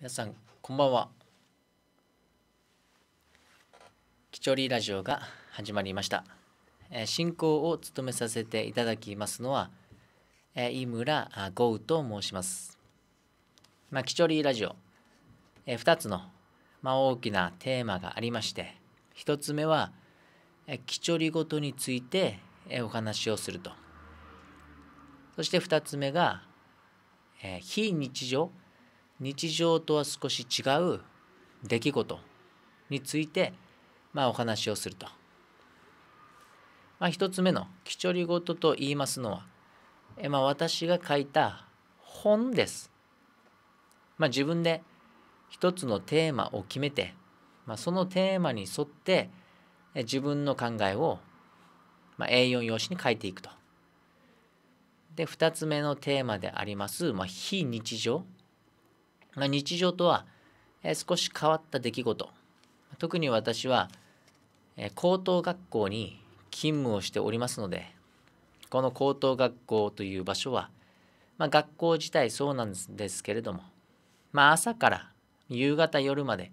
皆さんこんばんは「キチョリラジオ」が始まりました進行を務めさせていただきますのは井村豪と申しますまあキチョリラジオ2つのまあ大きなテーマがありまして1つ目はキチョリごとについてお話をするとそして2つ目が非日常日常とは少し違う出来事について、まあ、お話をすると。まあ、1つ目の「きちょりごと」と言いますのは、えまあ、私が書いた本です。まあ、自分で一つのテーマを決めて、まあ、そのテーマに沿って自分の考えを、まあ、A4 用紙に書いていくと。で2つ目のテーマであります、まあ、非日常まあ、日常とは少し変わった出来事特に私は高等学校に勤務をしておりますのでこの高等学校という場所は、まあ、学校自体そうなんですけれども、まあ、朝から夕方夜まで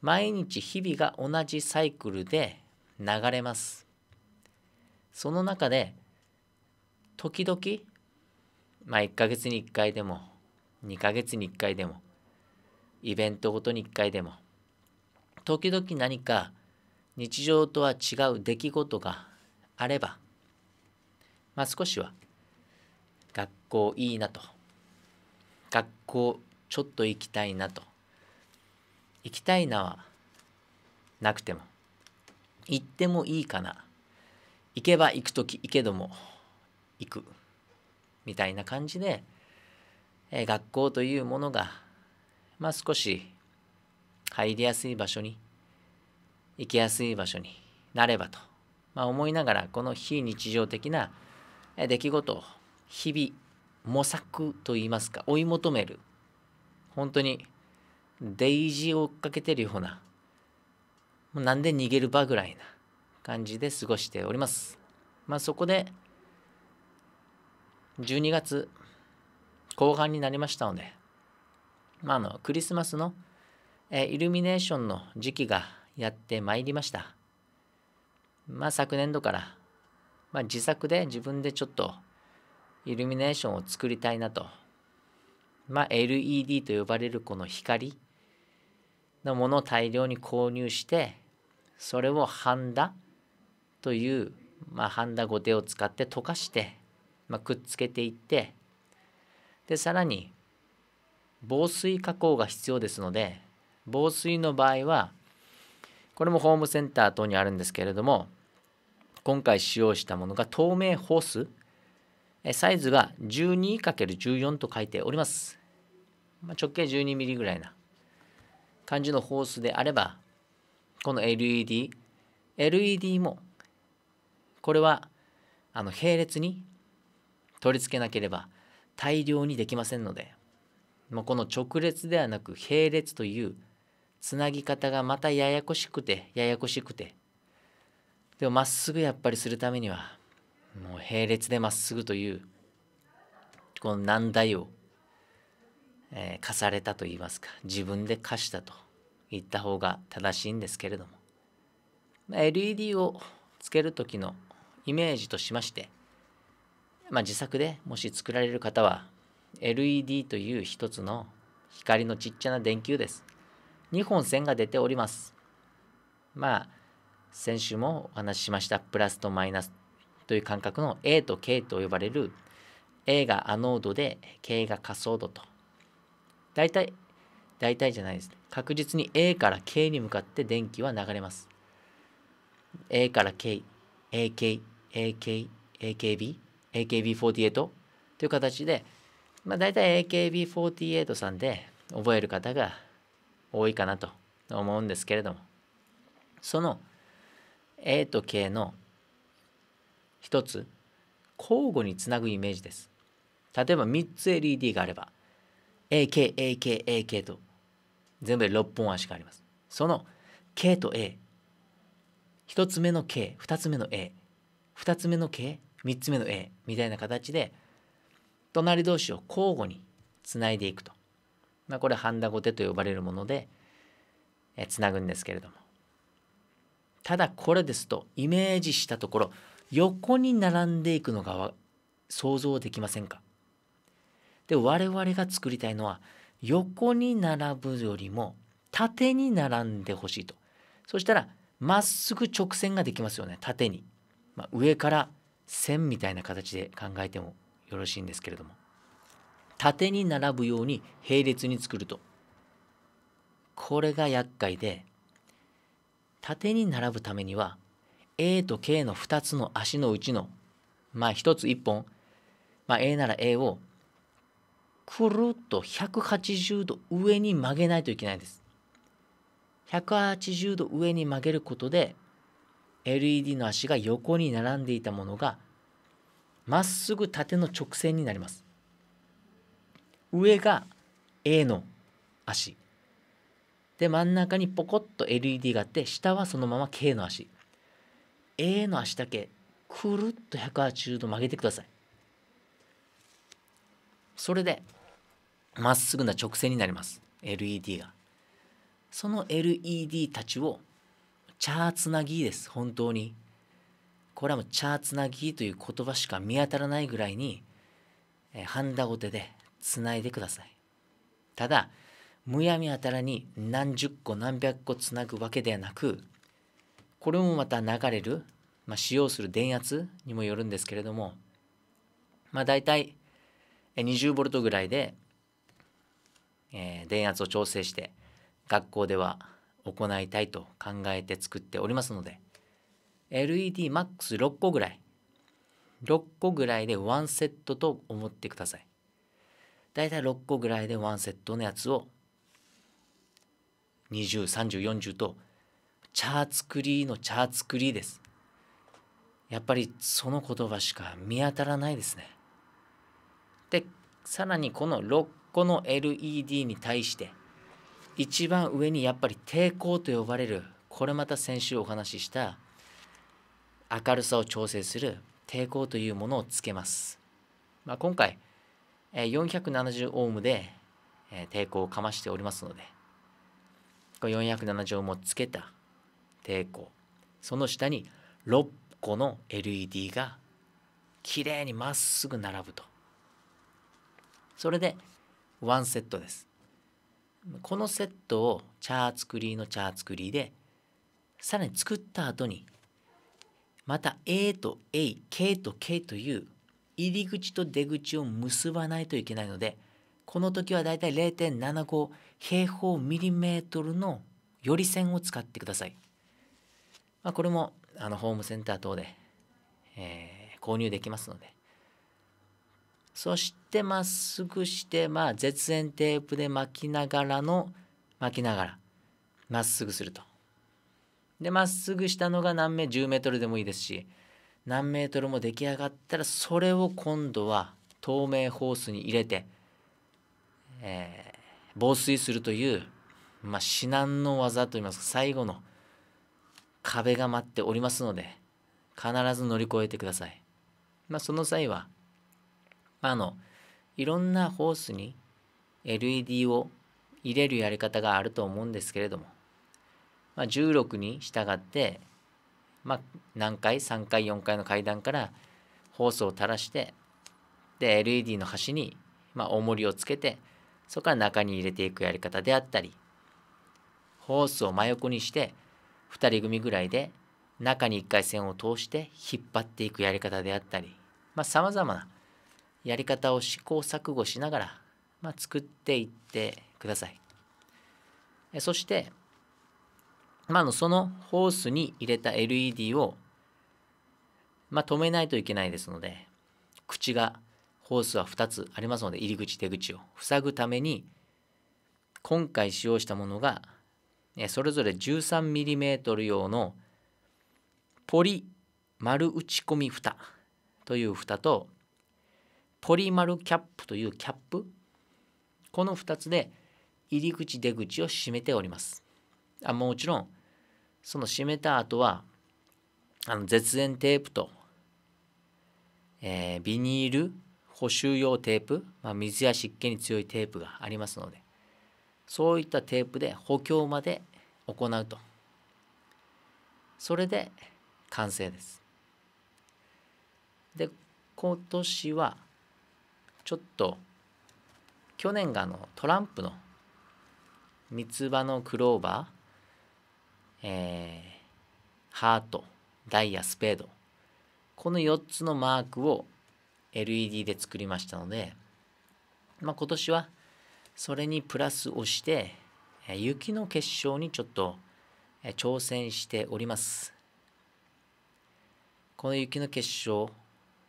毎日日々が同じサイクルで流れますその中で時々まあ1ヶ月に1回でも2ヶ月に1回でもイベントごとに1回でも時々何か日常とは違う出来事があればまあ少しは学校いいなと学校ちょっと行きたいなと行きたいなはなくても行ってもいいかな行けば行く時行けども行くみたいな感じでえ学校というものが、まあ、少し入りやすい場所に行きやすい場所になればと、まあ、思いながらこの非日常的な出来事を日々模索といいますか追い求める本当にデイジーを追っかけてるようなもうなんで逃げる場ぐらいな感じで過ごしております。まあ、そこで12月後半になりましたので、まあ、のクリスマスの、えイルミネーションの時期がやってまいりました。まあ、昨年度から、まあ、自作で自分でちょっとイルミネーションを作りたいなと、まあ、LED と呼ばれるこの光のものを大量に購入してそれをハンダという、まあ、ハンダゴテを使って溶かして、まあ、くっつけていってでさらに防水加工が必要ですので防水の場合はこれもホームセンター等にあるんですけれども今回使用したものが透明ホースサイズが 12×14 と書いております直径1 2ミリぐらいな感じのホースであればこの LED LED もこれはあの並列に取り付けなければ大量にできませんのでまこの直列ではなく並列というつなぎ方がまたややこしくてややこしくてでもまっすぐやっぱりするためにはもう並列でまっすぐというこの難題を、えー、課されたといいますか自分で課したと言った方が正しいんですけれども LED をつける時のイメージとしましてまあ、自作でもし作られる方は LED という一つの光のちっちゃな電球です。2本線が出ております。まあ先週もお話ししましたプラスとマイナスという感覚の A と K と呼ばれる A がアノードで K が仮想度と大体大体じゃないです確実に A から K に向かって電気は流れます A から KAKAKAKB AKB48 という形で、まあ、大体 AKB48 さんで覚える方が多いかなと思うんですけれどもその A と K の一つ交互につなぐイメージです例えば3つ LED があれば AKAKAK と全部で6本足がありますその K と A1 つ目の K2 つ目の A2 つ目の K 3つ目の A みたいな形で隣同士を交互につないでいくと、まあ、これハンダゴテと呼ばれるものでつなぐんですけれどもただこれですとイメージしたところ横に並んでいくのが想像できませんかで我々が作りたいのは横に並ぶよりも縦に並んでほしいとそしたらまっすぐ直線ができますよね縦に、まあ、上から線みたいな形で考えてもよろしいんですけれども縦に並ぶように並列に作るとこれが厄介で縦に並ぶためには A と K の2つの足のうちのまあ1つ1本、まあ、A なら A をくるっと180度上に曲げないといけないんです。180度上に曲げることで LED の足が横に並んでいたものがまっすぐ縦の直線になります上が A の足で真ん中にポコッと LED があって下はそのまま K の足 A の足だけくるっと180度曲げてくださいそれでまっすぐな直線になります LED がその LED たちをチャーつなぎです本当にこれはもうチャーつなぎという言葉しか見当たらないぐらいにハンダごてでつないでくださいただむやみやたらに何十個何百個つなぐわけではなくこれもまた流れる、まあ、使用する電圧にもよるんですけれどもまあ大体2 0トぐらいで、えー、電圧を調整して学校では行いたいと考えて作っておりますので LED マックス6個ぐらい6個ぐらいで1セットと思ってくださいだいたい6個ぐらいで1セットのやつを203040とチャークリーのチャークリーですやっぱりその言葉しか見当たらないですねでさらにこの6個の LED に対して一番上にやっぱり抵抗と呼ばれるこれまた先週お話しした明るさを調整する抵抗というものをつけます、まあ、今回470オームで抵抗をかましておりますので470オームをつけた抵抗その下に6個の LED がきれいにまっすぐ並ぶとそれで1セットですこのセットをチャー作りのチャー作りでさらに作った後にまた A と A、K と K という入り口と出口を結ばないといけないのでこの時はだいたい0.75平方ミリメートルのより線を使ってください。まあ、これもあのホームセンター等で、えー、購入できますのでそしてまっすぐしてまあ絶縁テープで巻きながらの巻きながらまっすぐすると。でまっすぐしたのが何メ10メートルでもいいですし何メートルも出来上がったらそれを今度は透明ホースに入れて、えー、防水するという、まあ、至難の技といいますか最後の壁が待っておりますので必ず乗り越えてください。まあ、その際はあのいろんなホースに LED を入れるやり方があると思うんですけれども、まあ、16に従って、まあ、何回3回4回の階段からホースを垂らしてで LED の端に、まあ、重りをつけてそこから中に入れていくやり方であったりホースを真横にして2人組ぐらいで中に1回線を通して引っ張っていくやり方であったりまあさまざまなやり方を試行錯誤しながら、まあ、作っていってください。そして、まあ、そのホースに入れた LED を、まあ、止めないといけないですので口がホースは2つありますので入り口出口を塞ぐために今回使用したものがそれぞれ 13mm 用のポリ丸打ち込み蓋という蓋とポリマルキャップというキャップこの2つで入り口出口を閉めておりますあもちろんその閉めた後はあの絶縁テープと、えー、ビニール補修用テープ、まあ、水や湿気に強いテープがありますのでそういったテープで補強まで行うとそれで完成ですで今年はちょっと去年があのトランプの三つ葉のクローバー、えー、ハートダイヤスペードこの4つのマークを LED で作りましたので、まあ、今年はそれにプラスをして雪の結晶にちょっと挑戦しておりますこの雪の結晶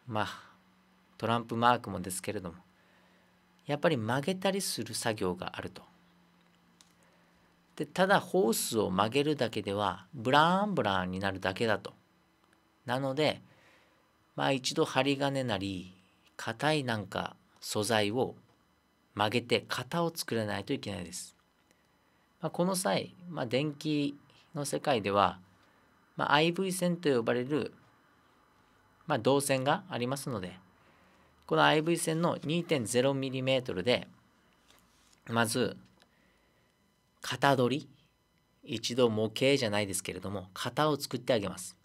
まあトランプマークもですけれどもやっぱり曲げたりする作業があると。でただホースを曲げるだけではブラーンブラーンになるだけだと。なのでまあ一度針金なり硬いなんか素材を曲げて型を作らないといけないです。まあ、この際、まあ、電気の世界では、まあ、IV 線と呼ばれる、ま導線がありますのでこの IV 線の 2.0mm でまず型取り一度模型じゃないですけれども型を作ってあげます、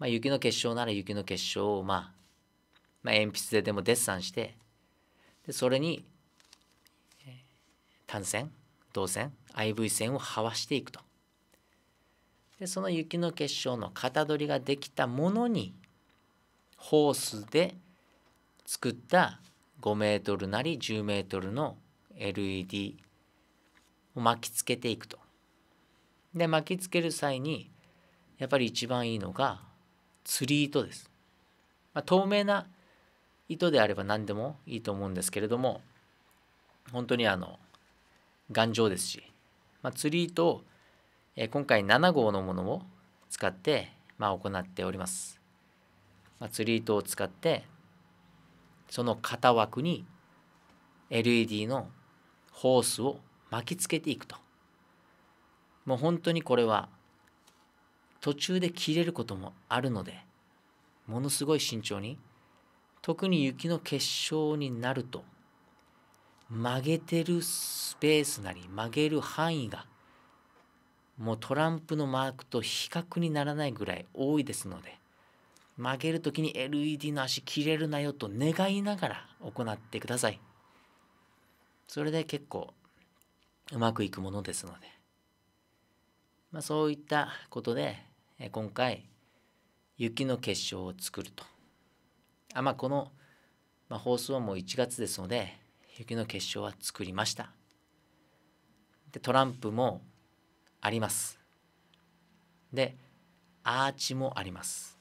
まあ、雪の結晶なら雪の結晶を、まあ、まあ、鉛筆ででもデッサンしてでそれに単線銅線 IV 線をはわしていくとでその雪の結晶の型取りができたものにホースで作った5メートルなり10メートルの LED を巻きつけていくと。で巻きつける際にやっぱり一番いいのが釣り糸です。まあ、透明な糸であれば何でもいいと思うんですけれども本当にあの頑丈ですし、まあ、釣り糸を、え今回7号のものを使って、まあ、行っております。まあ、釣り糸を使ってその型枠に LED のホースを巻きつけていくともう本当にこれは途中で切れることもあるのでものすごい慎重に特に雪の結晶になると曲げてるスペースなり曲げる範囲がもうトランプのマークと比較にならないぐらい多いですので曲げる時に LED の足切れるなよと願いながら行ってくださいそれで結構うまくいくものですので、まあ、そういったことで今回雪の結晶を作るとあまあこの、まあ、放送はもう1月ですので雪の結晶は作りましたでトランプもありますでアーチもあります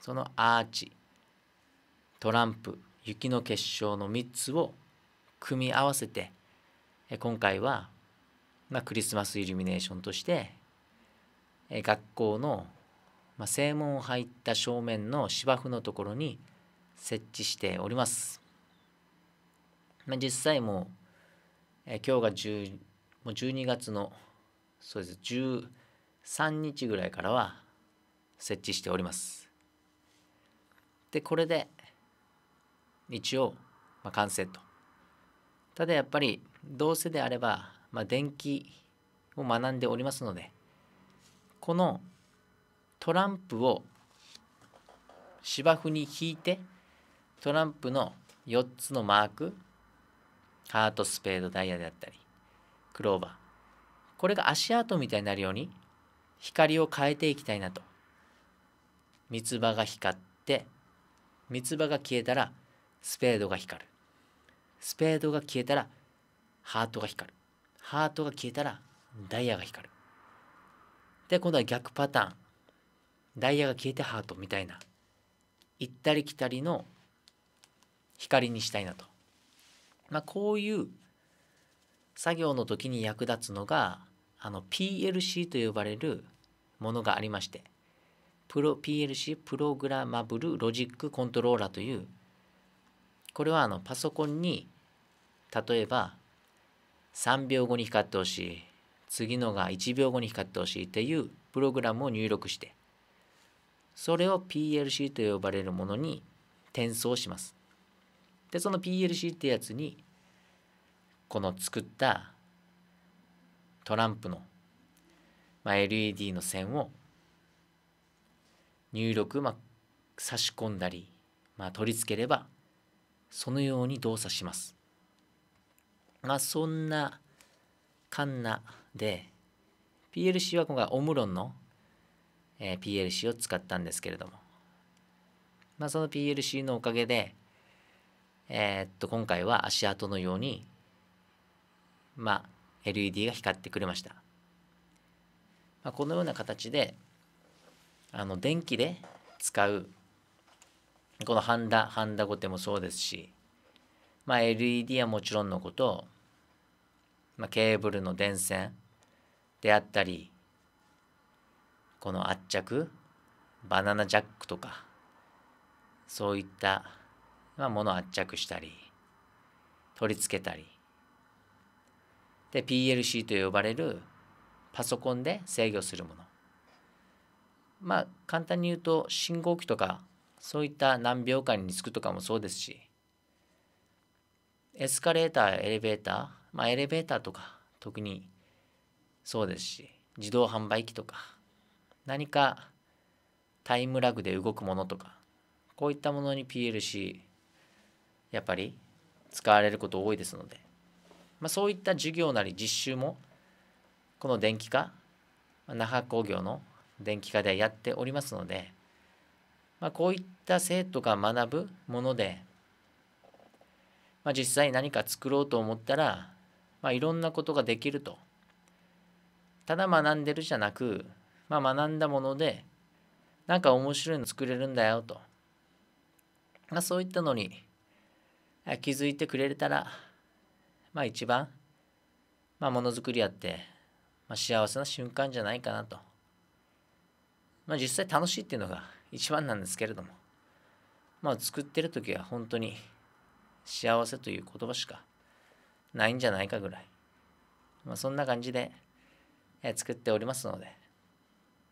そのアーチトランプ雪の結晶の3つを組み合わせて今回は、まあ、クリスマスイルミネーションとして学校の、まあ、正門を入った正面の芝生のところに設置しております。まあ、実際もう今日が10もう12月のそうです13日ぐらいからは設置しております。でこれで一応、まあ、完成とただやっぱりどうせであれば、まあ、電気を学んでおりますのでこのトランプを芝生に引いてトランプの4つのマークハートスペードダイヤであったりクローバーこれが足跡みたいになるように光を変えていきたいなと三つ葉が光って三つ葉が消えたらスペードが光るスペードが消えたらハートが光るハートが消えたらダイヤが光るで今度は逆パターンダイヤが消えてハートみたいな行ったり来たりの光にしたいなと、まあ、こういう作業の時に役立つのがあの PLC と呼ばれるものがありましてプロ PLC プログラマブルロジックコントローラーというこれはあのパソコンに例えば3秒後に光ってほしい次のが1秒後に光ってほしいっていうプログラムを入力してそれを PLC と呼ばれるものに転送しますでその PLC ってやつにこの作ったトランプの、まあ、LED の線を入力、まあ、差し込んだり、まあ、取り付ければそのように動作します。まあ、そんなカンナで PLC は今回オムロンの、えー、PLC を使ったんですけれども、まあ、その PLC のおかげで、えー、っと今回は足跡のように、まあ、LED が光ってくれました。まあ、このような形であの電気で使うこのハンダハンダごてもそうですし、まあ、LED はもちろんのこと、まあ、ケーブルの電線であったりこの圧着バナナジャックとかそういった、まあ、ものを圧着したり取り付けたりで PLC と呼ばれるパソコンで制御するものまあ簡単に言うと信号機とかそういった何秒間につくとかもそうですしエスカレーターエレベーターまあエレベーターとか特にそうですし自動販売機とか何かタイムラグで動くものとかこういったものに PLC やっぱり使われること多いですので、まあ、そういった授業なり実習もこの電気化那覇工業の電気科でやっておりますので、まあ、こういった生徒が学ぶもので、まあ、実際に何か作ろうと思ったら、まあ、いろんなことができるとただ学んでるじゃなく、まあ、学んだものでなんか面白いの作れるんだよと、まあ、そういったのに気づいてくれたら、まあ、一番、まあ、ものづくりやって、まあ、幸せな瞬間じゃないかなとまあ、実際楽しいっていうのが一番なんですけれども、まあ、作ってる時は本当に幸せという言葉しかないんじゃないかぐらい、まあ、そんな感じで、え作っておりますので、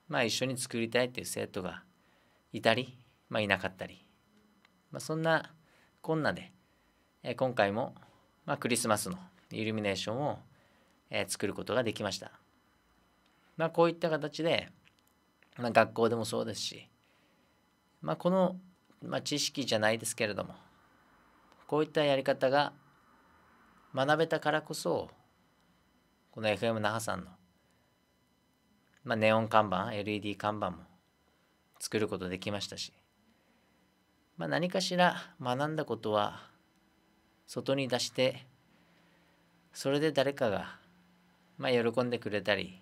まあ、一緒に作りたいっていう生徒がいたり、まあ、いなかったり、まあ、そんなこんなで、え今回も、まあ、クリスマスのイルミネーションを、え作ることができました。まあ、こういった形で、まあ、学校でもそうですし、まあ、この、まあ、知識じゃないですけれどもこういったやり方が学べたからこそこの FM 那覇さんの、まあ、ネオン看板 LED 看板も作ることできましたし、まあ、何かしら学んだことは外に出してそれで誰かが、まあ、喜んでくれたり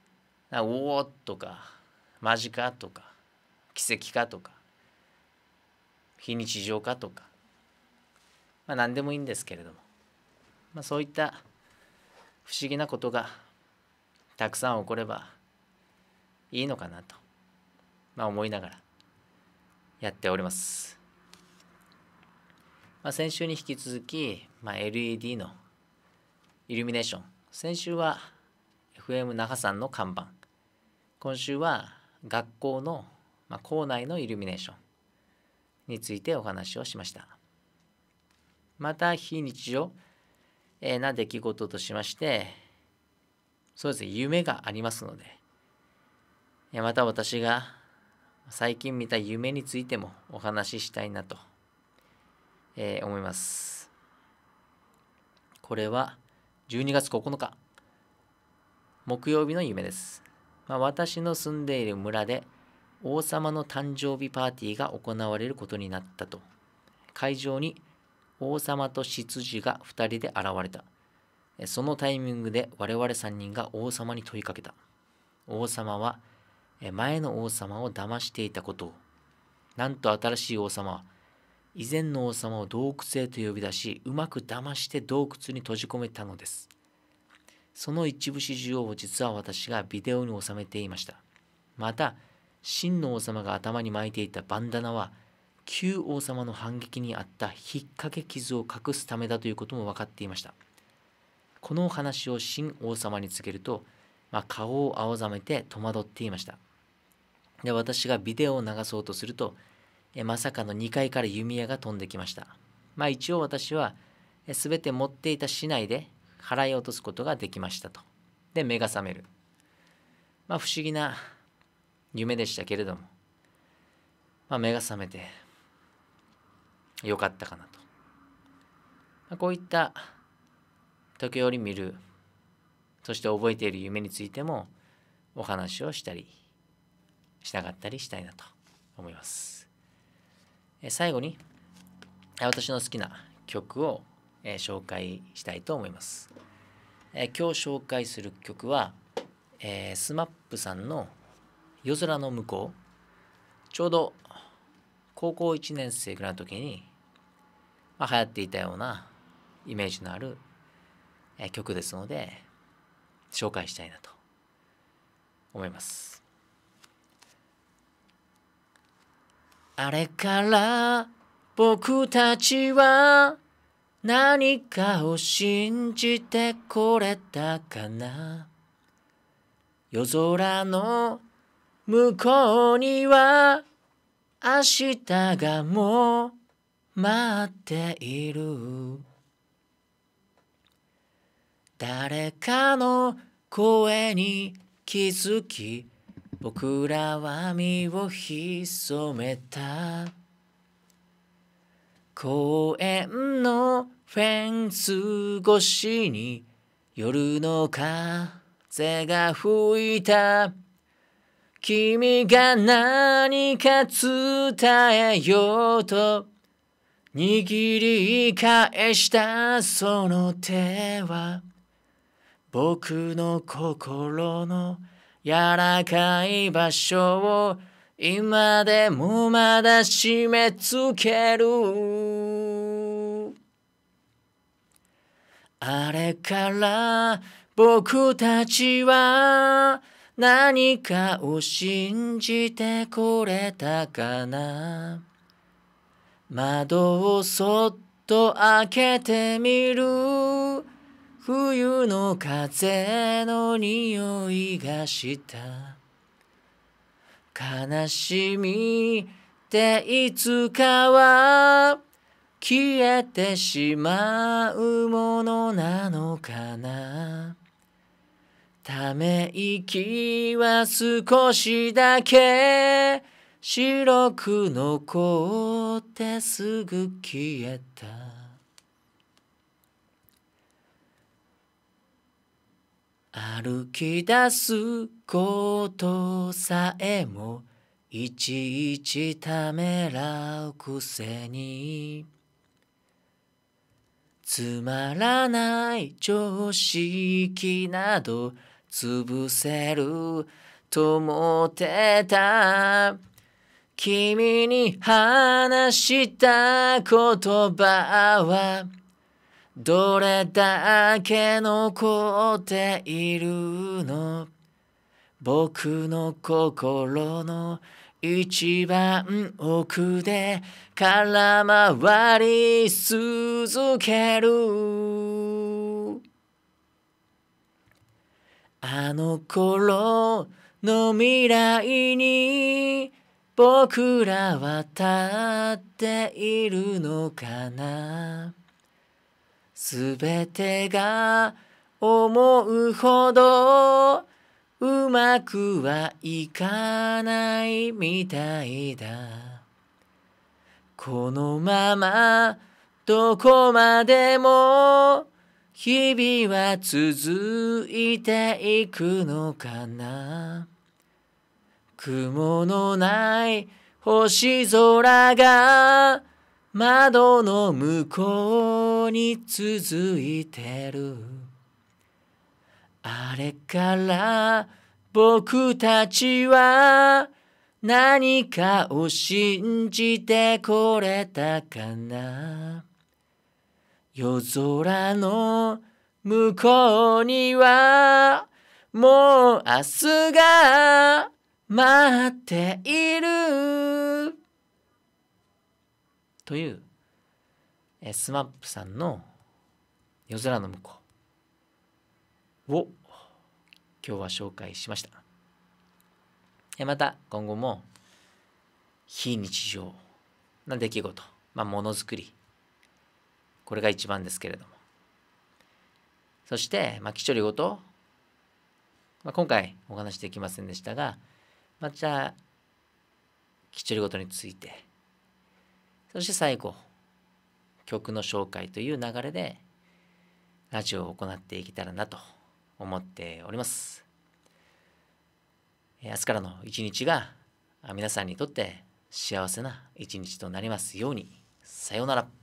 「おお!」とかマジかとか奇跡かとか非日常かとか、まあ、何でもいいんですけれども、まあ、そういった不思議なことがたくさん起こればいいのかなと、まあ、思いながらやっております。まあ、先週に引き続き、まあ、LED のイルミネーション先週は FM 那覇さんの看板今週は学校の、まあ、校内のイルミネーションについてお話をしました。また非日常、えな出来事としましてそうですね夢がありますのでまた私が最近見た夢についてもお話ししたいなと、え思います。これは12月9日木曜日の夢です。まあ、私の住んでいる村で王様の誕生日パーティーが行われることになったと会場に王様と執事が2人で現れたそのタイミングで我々3人が王様に問いかけた王様は前の王様を騙していたことをなんと新しい王様は以前の王様を洞窟へと呼び出しうまく騙して洞窟に閉じ込めたのですその一部始終を実は私がビデオに収めていましたまた真の王様が頭に巻いていたバンダナは旧王様の反撃にあった引っ掛け傷を隠すためだということも分かっていましたこの話を新王様に告げると、まあ、顔を青ざめて戸惑っていましたで私がビデオを流そうとするとえまさかの2階から弓矢が飛んできましたまあ一応私は全て持っていた市内で払い落とすことができましたと。で目が覚める。まあ不思議な夢でしたけれども、まあ、目が覚めてよかったかなと。まあ、こういった時折見るそして覚えている夢についてもお話をしたりしなかったりしたいなと思います。え最後に私の好きな曲をえー、紹介したいと思います、えー、今日紹介する曲は、えー、SMAP さんの「夜空の向こう」ちょうど高校1年生ぐらいの時に、まあ、流行っていたようなイメージのある、えー、曲ですので紹介したいなと思いますあれから僕たちは何かを信じてこれたかな夜空の向こうには明日がもう待っている誰かの声に気づき僕らは身を潜めた公園のフェンス越しに夜の風が吹いた君が何か伝えようと握り返したその手は僕の心の柔らかい場所を今でもまだ締め付けるあれから僕たちは何かを信じてこれたかな窓をそっと開けてみる冬の風の匂いがした悲しみっていつかは消えてしまうものなのかなため息は少しだけ白く残ってすぐ消えた歩き出すことさえもいちいちためらうくせにつまらない常識など潰せると思ってた君に話した言葉はどれだけ残っているの僕の心の一番奥で空回り続けるあの頃の未来に僕らは立っているのかなすべてが思うほどうまくはいかないみたいだこのままどこまでも日々は続いていくのかな雲のない星空が窓の向こうに続いてるあれから僕たちは何かを信じてこれたかな夜空の向こうにはもう明日が待っているという、えー、スマップさんの夜空の向こうを今日は紹介しました。えまた今後も非日常な出来事、まあ、ものづくり、これが一番ですけれども。そして、まあ、きちょりごと、まあ、今回お話できませんでしたが、まあ、じゃあ、きちょりごとについて、そして最後曲の紹介という流れでラジオを行っていけたらなと思っております。明日からの一日が皆さんにとって幸せな一日となりますように。さようなら。